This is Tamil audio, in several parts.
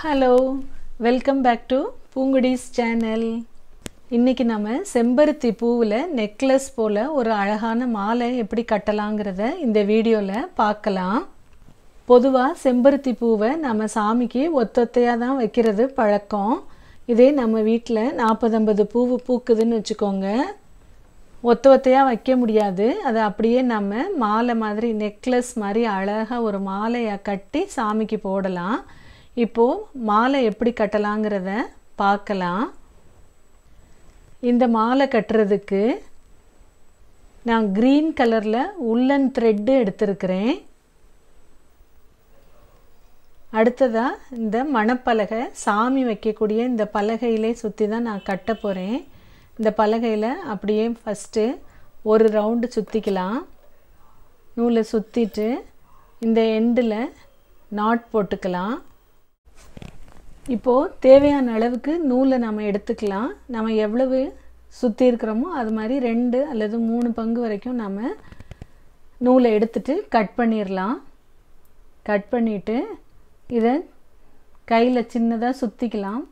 ஹலோ வெல்கம் பேக் டு பூங்குடிஸ் சேனல் இன்றைக்கி நம்ம செம்பருத்தி பூவில் நெக்லஸ் போல் ஒரு அழகான மாலை எப்படி கட்டலாங்கிறத இந்த வீடியோவில் பார்க்கலாம் பொதுவாக செம்பருத்தி பூவை நம்ம சாமிக்கு ஒத்தொத்தையாக தான் வைக்கிறது பழக்கம் இதே நம்ம வீட்டில் நாற்பது ஐம்பது பூவு பூக்குதுன்னு வச்சுக்கோங்க ஒத்த ஒத்தையாக வைக்க முடியாது அதை அப்படியே நம்ம மாலை மாதிரி நெக்லஸ் மாதிரி அழகாக ஒரு மாலையை கட்டி சாமிக்கு போடலாம் இப்போது மாலை எப்படி கட்டலாங்கிறத பார்க்கலாம் இந்த மாலை கட்டுறதுக்கு நான் க்ரீன் கலரில் உள்ளன் த்ரெட்டு எடுத்திருக்கிறேன் அடுத்ததாக இந்த மணப்பலகை சாமி வைக்கக்கூடிய இந்த பலகையிலே சுற்றி தான் நான் கட்ட போகிறேன் இந்த பலகையில் அப்படியே ஃபஸ்ட்டு ஒரு ரவுண்டு சுற்றிக்கலாம் நூலை சுற்றிட்டு இந்த எண்டில் நாட் போட்டுக்கலாம் இப்போது தேவையான அளவுக்கு நூலை நம்ம எடுத்துக்கலாம் நம்ம எவ்வளவு சுற்றி இருக்கிறோமோ அது மாதிரி ரெண்டு அல்லது மூணு பங்கு வரைக்கும் நம்ம நூலை எடுத்துட்டு கட் பண்ணிடலாம் கட் பண்ணிவிட்டு இதை கையில் சின்னதாக சுற்றிக்கலாம்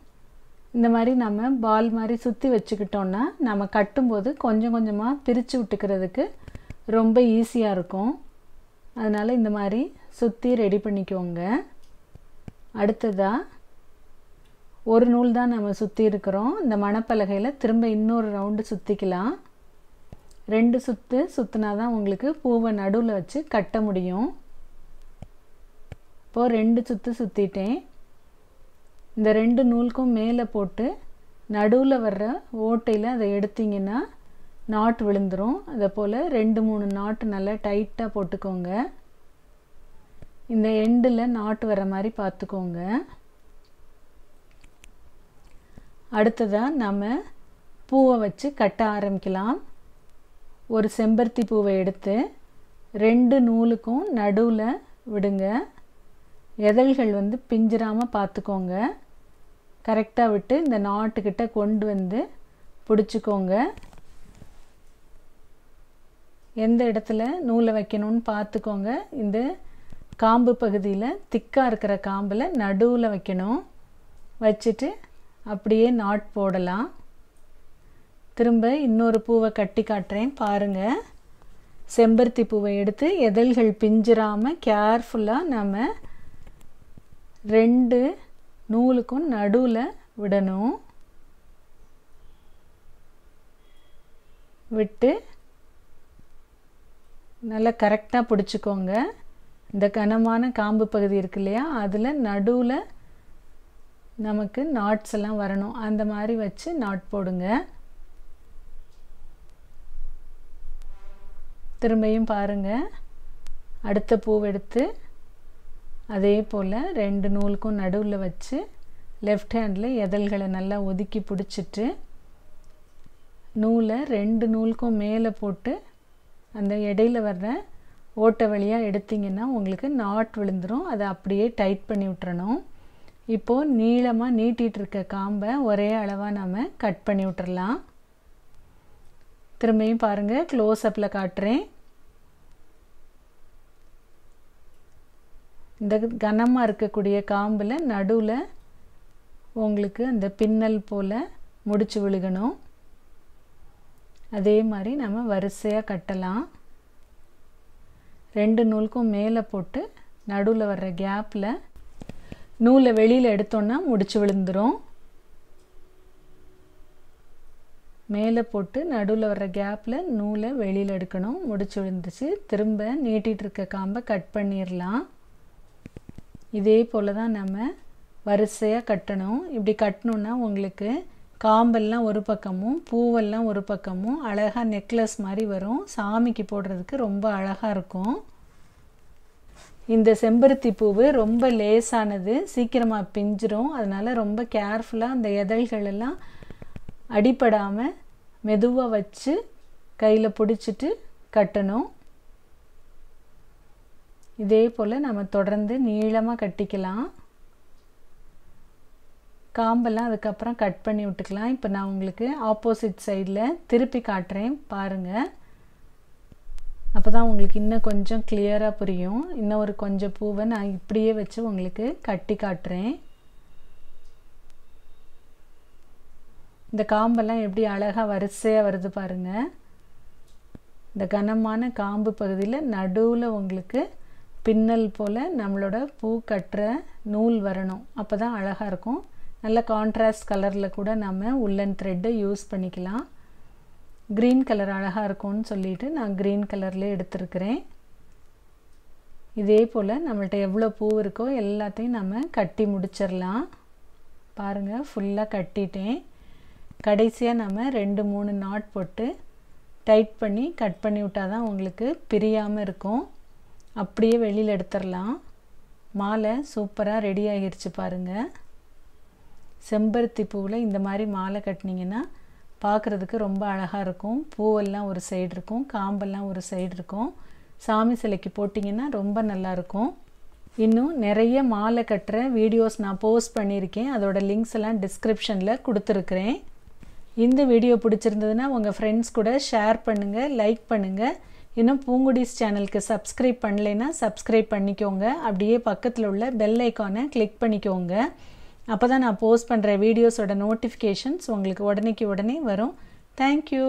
இந்த மாதிரி நம்ம பால் மாதிரி சுற்றி வச்சுக்கிட்டோன்னா நம்ம கட்டும்போது கொஞ்சம் கொஞ்சமாக பிரித்து விட்டுக்கிறதுக்கு ரொம்ப ஈஸியாக இருக்கும் அதனால் இந்த மாதிரி சுற்றி ரெடி பண்ணிக்கோங்க அடுத்ததாக ஒரு நூல் தான் நம்ம சுற்றி இருக்கிறோம் இந்த மணப்பலகையில் திரும்ப இன்னொரு ரவுண்டு சுற்றிக்கலாம் ரெண்டு சுற்று சுற்றினா தான் உங்களுக்கு பூவை நடுவில் வச்சு கட்ட முடியும் இப்போது ரெண்டு சுற்று சுற்றிட்டேன் இந்த ரெண்டு நூலுக்கும் மேலே போட்டு நடுவில் வர்ற ஓட்டையில் அதை எடுத்திங்கன்னா நாட் விழுந்துடும் அதை போல் ரெண்டு மூணு நாட்டு நல்லா டைட்டாக போட்டுக்கோங்க இந்த எண்டில் நாட்டு வர மாதிரி பார்த்துக்கோங்க அடுத்ததாக நம்ம பூவை வச்சு கட்ட ஆரம்பிக்கலாம் ஒரு செம்பருத்தி பூவை எடுத்து ரெண்டு நூலுக்கும் நடுவில் விடுங்க எதழ்கள் வந்து பிஞ்சிராமல் பார்த்துக்கோங்க கரெக்டாக விட்டு இந்த நாட்டுக்கிட்ட கொண்டு வந்து பிடிச்சிக்கோங்க எந்த இடத்துல நூலை வைக்கணும்னு பார்த்துக்கோங்க இந்த காம்பு பகுதியில் திக்காக இருக்கிற காம்பில் நடுவில் வைக்கணும் வச்சுட்டு அப்படியே நாட் போடலாம் திரும்ப இன்னொரு பூவை கட்டி காட்டுறேன் பாருங்கள் செம்பருத்தி பூவை எடுத்து எதழ்கள் பிஞ்சிராமல் கேர்ஃபுல்லாக நம்ம ரெண்டு நூலுக்கும் நடுவில் விடணும் விட்டு நல்லா கரெக்டாக பிடிச்சிக்கோங்க இந்த கனமான காம்பு பகுதி இருக்கு இல்லையா அதில் நடுவில் நமக்கு நாட்ஸ் எல்லாம் வரணும் அந்த மாதிரி வச்சு நாட் போடுங்க திரும்பியும் பாருங்கள் அடுத்த பூவெடுத்து அதே போல் ரெண்டு நூலுக்கும் நடுவில் வச்சு லெஃப்ட் ஹேண்டில் எதழ்களை நல்லா ஒதுக்கி பிடிச்சிட்டு நூலை ரெண்டு நூலுக்கும் மேலே போட்டு அந்த இடையில வர்ற ஓட்டை வழியாக எடுத்திங்கன்னா உங்களுக்கு நாட் விழுந்துடும் அதை அப்படியே டைட் பண்ணி விட்டுறணும் இப்போது நீளமாக நீட்டிகிட்டு இருக்க காம்பை ஒரே அளவாக நாம் கட் பண்ணி விட்டுறலாம் திரும்பியும் பாருங்கள் க்ளோஸ் அப்பில் காட்டுறேன் இந்த கனமாக இருக்கக்கூடிய காம்பில் நடுவில் உங்களுக்கு அந்த பின்னல் போல் முடிச்சு விழுகணும் அதே மாதிரி நம்ம வரிசையாக கட்டலாம் ரெண்டு நூலுக்கும் மேலே போட்டு நடுவில் வர்ற கேப்பில் நூலை வெளியில் எடுத்தோன்னா முடிச்சு விழுந்துடும் மேலே போட்டு நடுவில் வர்ற கேப்பில் நூலை வெளியில் எடுக்கணும் முடிச்சு விழுந்துச்சு திரும்ப நீட்டிகிட்ருக்க காம்பை கட் பண்ணிடலாம் இதே போல் தான் நம்ம வரிசையாக கட்டணும் இப்படி கட்டணுன்னா உங்களுக்கு காம்பெல்லாம் ஒரு பக்கமும் பூவெல்லாம் ஒரு பக்கமும் அழகாக நெக்லஸ் மாதிரி வரும் சாமிக்கு போடுறதுக்கு ரொம்ப அழகாக இருக்கும் இந்த செம்பருத்தி பூவு ரொம்ப லேசானது சீக்கிரமாக பிஞ்சிரும் அதனால் ரொம்ப கேர்ஃபுல்லாக அந்த எதழ்களெல்லாம் அடிப்படாமல் மெதுவாக வச்சு கையில் பிடிச்சிட்டு கட்டணும் இதே போல் நம்ம தொடர்ந்து நீளமாக கட்டிக்கலாம் காம்பெல்லாம் அதுக்கப்புறம் கட் பண்ணி விட்டுக்கலாம் இப்போ நான் உங்களுக்கு ஆப்போசிட் சைடில் திருப்பி காட்டுறேன் பாருங்கள் அப்போ தான் உங்களுக்கு இன்னும் கொஞ்சம் கிளியராக புரியும் இன்னும் ஒரு கொஞ்சம் பூவை நான் இப்படியே வச்சு உங்களுக்கு கட்டி காட்டுறேன் இந்த காம்பெல்லாம் எப்படி அழகாக வரிசையாக வருது பாருங்கள் இந்த கனமான காம்பு பகுதியில் நடுவில் உங்களுக்கு பின்னல் போல் நம்மளோட பூ கட்டுற நூல் வரணும் அப்போ தான் அழகாக இருக்கும் நல்ல கான்ட்ராஸ்ட் கலரில் கூட நம்ம உள்ளன் த்ரெட்டை யூஸ் பண்ணிக்கலாம் க்ரீன் கலர் அழகாக இருக்கும்னு சொல்லிட்டு நான் க்ரீன் கலர்லேயே எடுத்துருக்கிறேன் இதே போல் நம்மள்ட்ட எவ்வளோ பூ இருக்கோ எல்லாத்தையும் நம்ம கட்டி முடிச்சிடலாம் பாருங்கள் ஃபுல்லாக கட்டிட்டேன் கடைசியாக நம்ம ரெண்டு மூணு நாட் போட்டு டைட் பண்ணி கட் பண்ணி விட்டால் தான் உங்களுக்கு பிரியாமல் இருக்கும் அப்படியே வெளியில் எடுத்துடலாம் மாலை சூப்பராக ரெடி ஆகிருச்சு பாருங்கள் செம்பருத்தி பூவில் இந்த மாதிரி மாலை கட்டினீங்கன்னா பார்க்குறதுக்கு ரொம்ப அழகாக இருக்கும் பூவெல்லாம் ஒரு சைடு இருக்கும் காம்பெல்லாம் ஒரு சைடு இருக்கும் சாமி சிலைக்கு போட்டிங்கன்னா ரொம்ப நல்லாயிருக்கும் இன்னும் நிறைய மாலை கட்டுற வீடியோஸ் நான் போஸ்ட் பண்ணியிருக்கேன் அதோடய லிங்க்ஸ் எல்லாம் டிஸ்கிரிப்ஷனில் கொடுத்துருக்குறேன் இந்த வீடியோ பிடிச்சிருந்ததுன்னா உங்கள் ஃப்ரெண்ட்ஸ் கூட ஷேர் பண்ணுங்கள் லைக் பண்ணுங்கள் இன்னும் பூங்குடிஸ் சேனலுக்கு சப்ஸ்கிரைப் பண்ணலைன்னா சப்ஸ்கிரைப் பண்ணிக்கோங்க அப்படியே பக்கத்தில் உள்ள பெல் ஐக்கானை கிளிக் பண்ணிக்கோங்க அப்போ தான் நான் போஸ்ட் பண்ணுற வீடியோஸோட நோட்டிஃபிகேஷன்ஸ் உங்களுக்கு உடனேக்கு உடனே வரும் தேங்க்யூ